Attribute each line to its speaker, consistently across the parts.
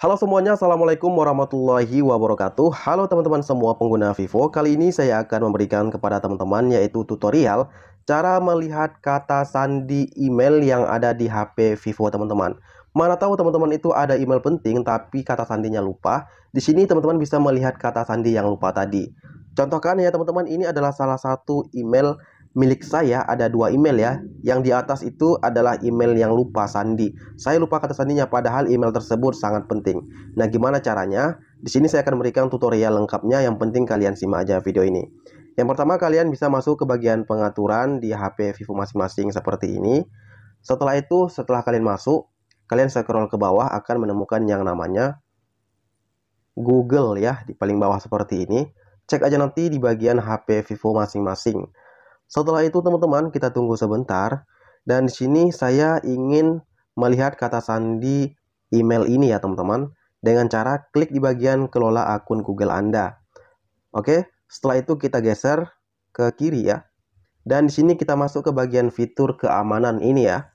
Speaker 1: Halo semuanya, Assalamualaikum warahmatullahi wabarakatuh Halo teman-teman semua pengguna Vivo Kali ini saya akan memberikan kepada teman-teman yaitu tutorial Cara melihat kata sandi email yang ada di HP Vivo teman-teman Mana tahu teman-teman itu ada email penting tapi kata sandinya lupa Di sini teman-teman bisa melihat kata sandi yang lupa tadi Contohkan ya teman-teman ini adalah salah satu email milik saya ada dua email ya. Yang di atas itu adalah email yang lupa sandi. Saya lupa kata sandinya padahal email tersebut sangat penting. Nah, gimana caranya? Di sini saya akan memberikan tutorial lengkapnya. Yang penting kalian simak aja video ini. Yang pertama kalian bisa masuk ke bagian pengaturan di HP Vivo masing-masing seperti ini. Setelah itu, setelah kalian masuk, kalian scroll ke bawah akan menemukan yang namanya Google ya di paling bawah seperti ini. Cek aja nanti di bagian HP Vivo masing-masing. Setelah itu teman-teman kita tunggu sebentar dan di sini saya ingin melihat kata sandi email ini ya teman-teman dengan cara klik di bagian kelola akun Google Anda. Oke, setelah itu kita geser ke kiri ya. Dan di sini kita masuk ke bagian fitur keamanan ini ya.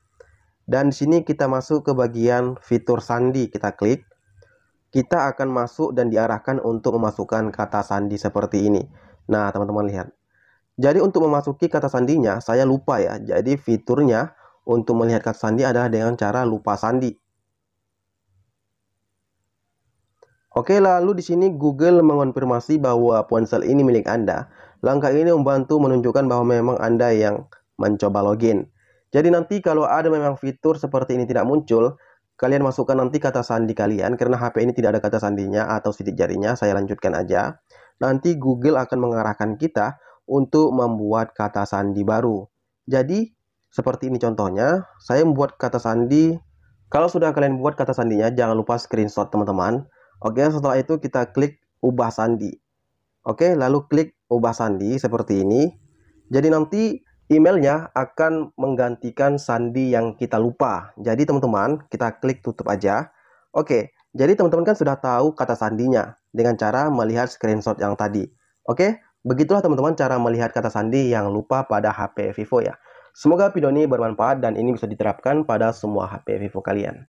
Speaker 1: Dan di sini kita masuk ke bagian fitur sandi, kita klik. Kita akan masuk dan diarahkan untuk memasukkan kata sandi seperti ini. Nah, teman-teman lihat. Jadi untuk memasuki kata sandinya, saya lupa ya. Jadi fiturnya untuk melihat kata sandi adalah dengan cara lupa sandi. Oke, lalu di sini Google mengonfirmasi bahwa ponsel ini milik Anda. Langkah ini membantu menunjukkan bahwa memang Anda yang mencoba login. Jadi nanti kalau ada memang fitur seperti ini tidak muncul, kalian masukkan nanti kata sandi kalian karena HP ini tidak ada kata sandinya atau sidik jarinya, saya lanjutkan aja. Nanti Google akan mengarahkan kita untuk membuat kata sandi baru. Jadi, seperti ini contohnya, saya membuat kata sandi. Kalau sudah kalian buat kata sandinya, jangan lupa screenshot teman-teman. Oke, setelah itu kita klik ubah sandi. Oke, lalu klik ubah sandi seperti ini. Jadi nanti emailnya akan menggantikan sandi yang kita lupa. Jadi teman-teman, kita klik tutup aja. Oke, jadi teman-teman kan sudah tahu kata sandinya dengan cara melihat screenshot yang tadi. Oke, Begitulah teman-teman cara melihat kata sandi yang lupa pada HP Vivo ya. Semoga video ini bermanfaat dan ini bisa diterapkan pada semua HP Vivo kalian.